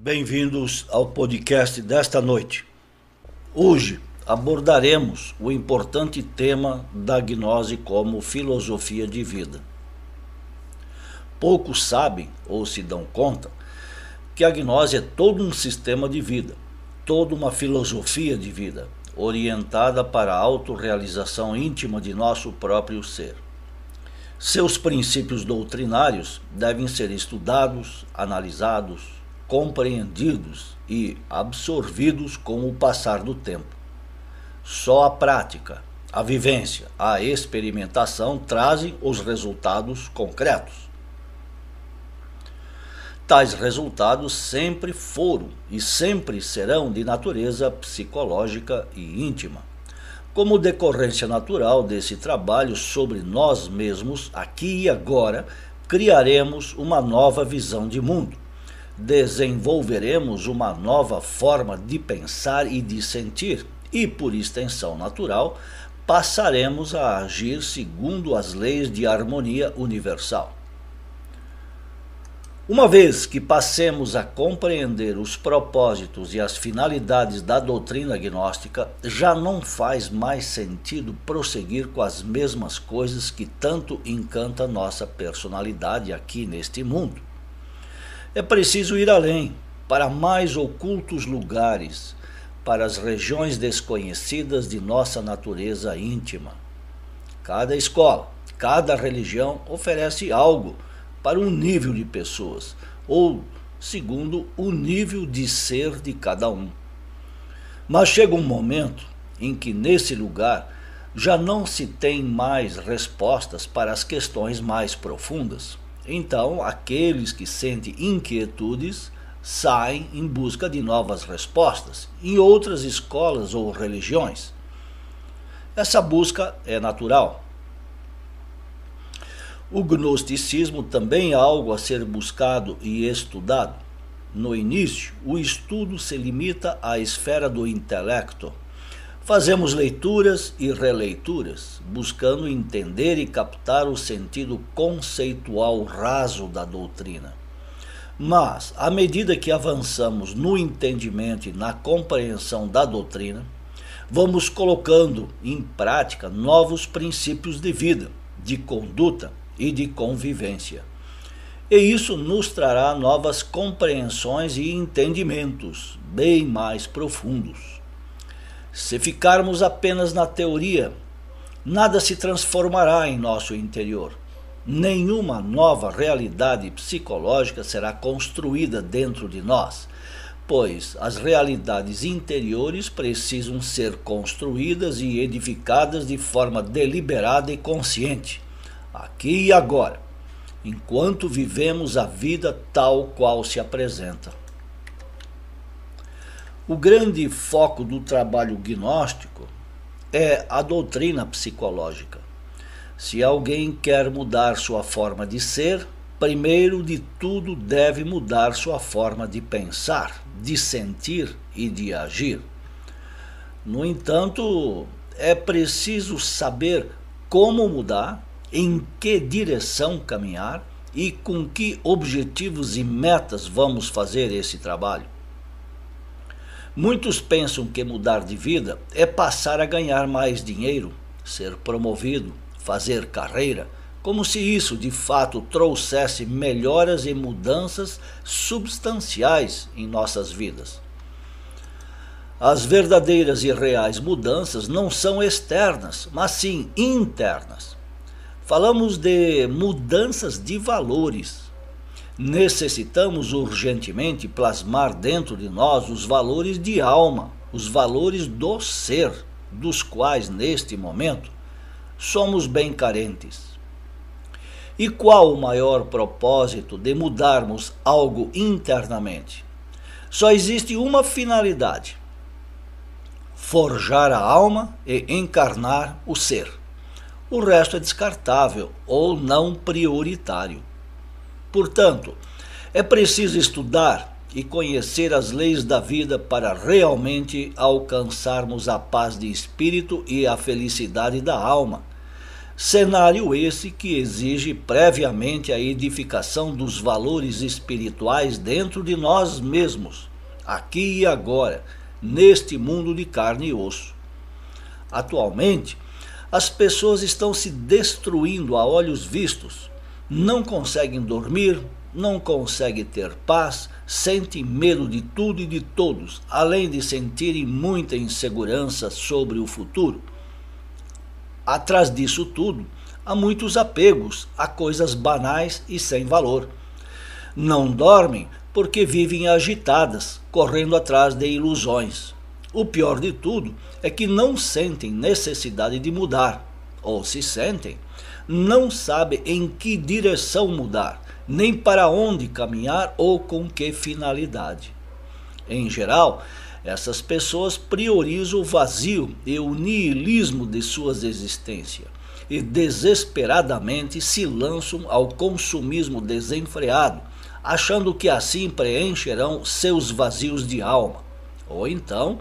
Bem-vindos ao podcast desta noite. Hoje abordaremos o importante tema da gnose como filosofia de vida. Poucos sabem ou se dão conta que a gnose é todo um sistema de vida, toda uma filosofia de vida, orientada para a autorrealização íntima de nosso próprio ser. Seus princípios doutrinários devem ser estudados, analisados, compreendidos e absorvidos com o passar do tempo. Só a prática, a vivência, a experimentação trazem os resultados concretos. Tais resultados sempre foram e sempre serão de natureza psicológica e íntima. Como decorrência natural desse trabalho sobre nós mesmos, aqui e agora, criaremos uma nova visão de mundo desenvolveremos uma nova forma de pensar e de sentir, e por extensão natural, passaremos a agir segundo as leis de harmonia universal. Uma vez que passemos a compreender os propósitos e as finalidades da doutrina gnóstica, já não faz mais sentido prosseguir com as mesmas coisas que tanto encanta nossa personalidade aqui neste mundo. É preciso ir além, para mais ocultos lugares, para as regiões desconhecidas de nossa natureza íntima. Cada escola, cada religião oferece algo para um nível de pessoas, ou segundo o nível de ser de cada um. Mas chega um momento em que nesse lugar já não se tem mais respostas para as questões mais profundas. Então, aqueles que sentem inquietudes saem em busca de novas respostas em outras escolas ou religiões. Essa busca é natural. O gnosticismo também é algo a ser buscado e estudado. No início, o estudo se limita à esfera do intelecto Fazemos leituras e releituras, buscando entender e captar o sentido conceitual raso da doutrina. Mas, à medida que avançamos no entendimento e na compreensão da doutrina, vamos colocando em prática novos princípios de vida, de conduta e de convivência. E isso nos trará novas compreensões e entendimentos bem mais profundos. Se ficarmos apenas na teoria, nada se transformará em nosso interior. Nenhuma nova realidade psicológica será construída dentro de nós, pois as realidades interiores precisam ser construídas e edificadas de forma deliberada e consciente, aqui e agora, enquanto vivemos a vida tal qual se apresenta. O grande foco do trabalho gnóstico é a doutrina psicológica. Se alguém quer mudar sua forma de ser, primeiro de tudo deve mudar sua forma de pensar, de sentir e de agir. No entanto, é preciso saber como mudar, em que direção caminhar e com que objetivos e metas vamos fazer esse trabalho. Muitos pensam que mudar de vida é passar a ganhar mais dinheiro, ser promovido, fazer carreira, como se isso de fato trouxesse melhoras e mudanças substanciais em nossas vidas. As verdadeiras e reais mudanças não são externas, mas sim internas. Falamos de mudanças de valores, necessitamos urgentemente plasmar dentro de nós os valores de alma, os valores do ser, dos quais neste momento somos bem carentes. E qual o maior propósito de mudarmos algo internamente? Só existe uma finalidade: forjar a alma e encarnar o ser. O resto é descartável ou não prioritário. Portanto, é preciso estudar e conhecer as leis da vida para realmente alcançarmos a paz de espírito e a felicidade da alma. Cenário esse que exige previamente a edificação dos valores espirituais dentro de nós mesmos, aqui e agora, neste mundo de carne e osso. Atualmente, as pessoas estão se destruindo a olhos vistos não conseguem dormir, não conseguem ter paz, sentem medo de tudo e de todos, além de sentirem muita insegurança sobre o futuro. Atrás disso tudo, há muitos apegos a coisas banais e sem valor. Não dormem porque vivem agitadas, correndo atrás de ilusões. O pior de tudo é que não sentem necessidade de mudar, ou se sentem, não sabe em que direção mudar, nem para onde caminhar ou com que finalidade. Em geral, essas pessoas priorizam o vazio e o nihilismo de suas existências e desesperadamente se lançam ao consumismo desenfreado, achando que assim preencherão seus vazios de alma. Ou então,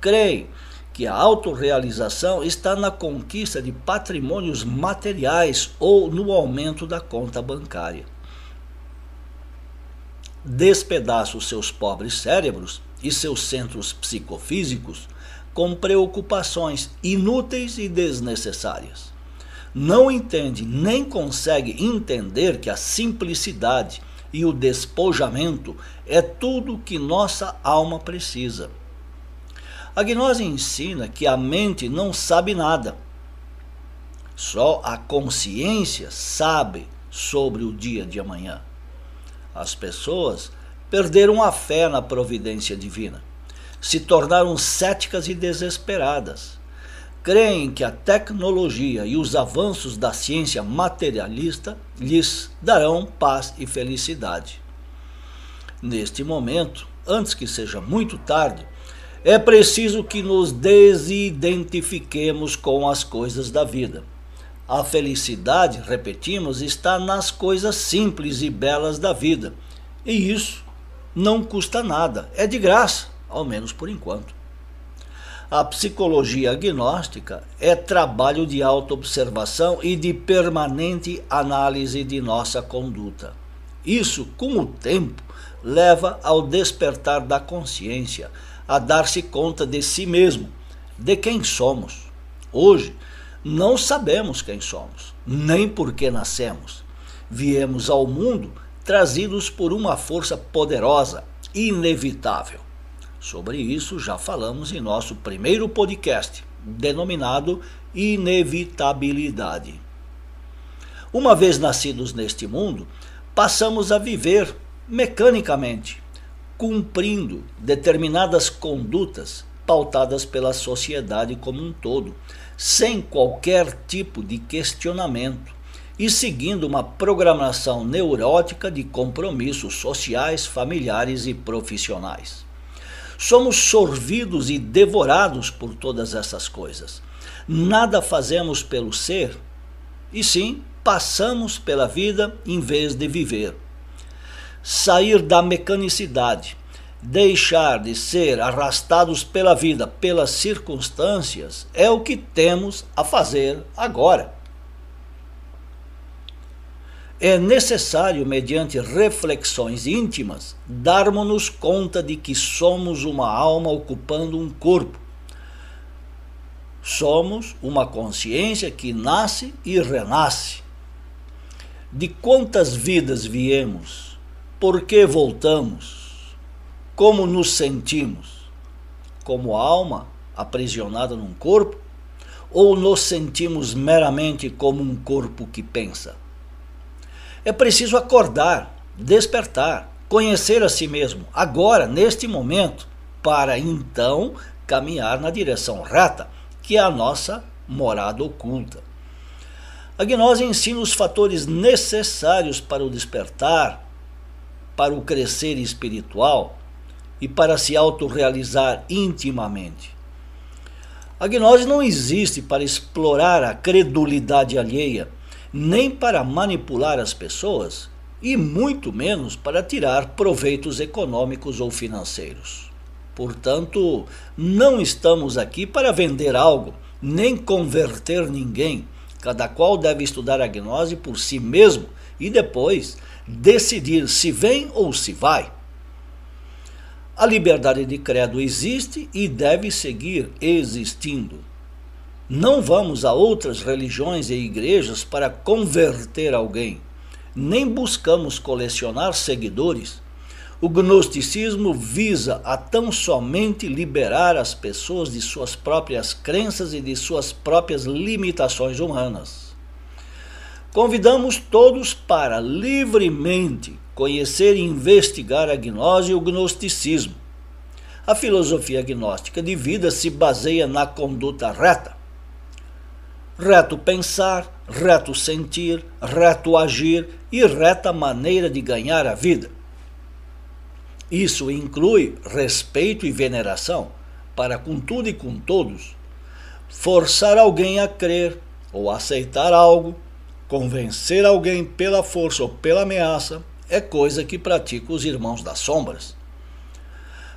creem que a autorrealização está na conquista de patrimônios materiais ou no aumento da conta bancária. Despedaça os seus pobres cérebros e seus centros psicofísicos com preocupações inúteis e desnecessárias. Não entende nem consegue entender que a simplicidade e o despojamento é tudo que nossa alma precisa a gnose ensina que a mente não sabe nada. Só a consciência sabe sobre o dia de amanhã. As pessoas perderam a fé na providência divina, se tornaram céticas e desesperadas. Creem que a tecnologia e os avanços da ciência materialista lhes darão paz e felicidade. Neste momento, antes que seja muito tarde, é preciso que nos desidentifiquemos com as coisas da vida. A felicidade, repetimos, está nas coisas simples e belas da vida. E isso não custa nada, é de graça, ao menos por enquanto. A psicologia agnóstica é trabalho de autoobservação e de permanente análise de nossa conduta. Isso, com o tempo, leva ao despertar da consciência a dar-se conta de si mesmo, de quem somos. Hoje, não sabemos quem somos, nem por que nascemos. Viemos ao mundo trazidos por uma força poderosa, inevitável. Sobre isso já falamos em nosso primeiro podcast, denominado Inevitabilidade. Uma vez nascidos neste mundo, passamos a viver mecanicamente, cumprindo determinadas condutas pautadas pela sociedade como um todo, sem qualquer tipo de questionamento e seguindo uma programação neurótica de compromissos sociais, familiares e profissionais. Somos sorvidos e devorados por todas essas coisas. Nada fazemos pelo ser e sim passamos pela vida em vez de viver sair da mecanicidade, deixar de ser arrastados pela vida, pelas circunstâncias, é o que temos a fazer agora. É necessário, mediante reflexões íntimas, darmos-nos conta de que somos uma alma ocupando um corpo. Somos uma consciência que nasce e renasce. De quantas vidas viemos? Por que voltamos? Como nos sentimos? Como alma aprisionada num corpo? Ou nos sentimos meramente como um corpo que pensa? É preciso acordar, despertar, conhecer a si mesmo, agora, neste momento, para então caminhar na direção reta, que é a nossa morada oculta. A gnose ensina os fatores necessários para o despertar, para o crescer espiritual e para se autorrealizar intimamente. A gnose não existe para explorar a credulidade alheia, nem para manipular as pessoas, e muito menos para tirar proveitos econômicos ou financeiros. Portanto, não estamos aqui para vender algo, nem converter ninguém. Cada qual deve estudar a gnose por si mesmo e depois decidir se vem ou se vai. A liberdade de credo existe e deve seguir existindo. Não vamos a outras religiões e igrejas para converter alguém, nem buscamos colecionar seguidores. O gnosticismo visa a tão somente liberar as pessoas de suas próprias crenças e de suas próprias limitações humanas. Convidamos todos para livremente conhecer e investigar a gnose e o gnosticismo. A filosofia gnóstica de vida se baseia na conduta reta. Reto pensar, reto sentir, reto agir e reta maneira de ganhar a vida. Isso inclui respeito e veneração para com tudo e com todos. Forçar alguém a crer ou aceitar algo Convencer alguém pela força ou pela ameaça é coisa que praticam os irmãos das sombras.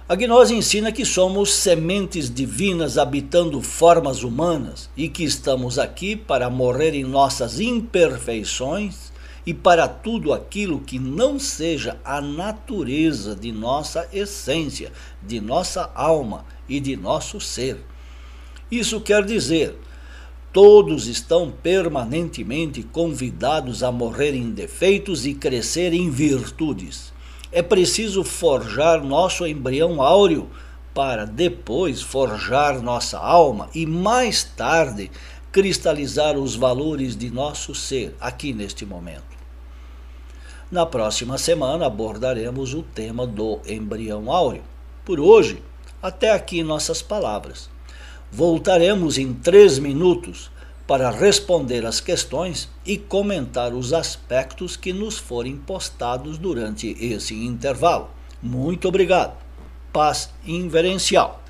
A gnose ensina que somos sementes divinas habitando formas humanas e que estamos aqui para morrer em nossas imperfeições e para tudo aquilo que não seja a natureza de nossa essência, de nossa alma e de nosso ser. Isso quer dizer Todos estão permanentemente convidados a morrer em defeitos e crescer em virtudes. É preciso forjar nosso embrião áureo para depois forjar nossa alma e mais tarde cristalizar os valores de nosso ser aqui neste momento. Na próxima semana abordaremos o tema do embrião áureo. Por hoje, até aqui nossas palavras. Voltaremos em três minutos para responder as questões e comentar os aspectos que nos forem postados durante esse intervalo. Muito obrigado. Paz inverencial.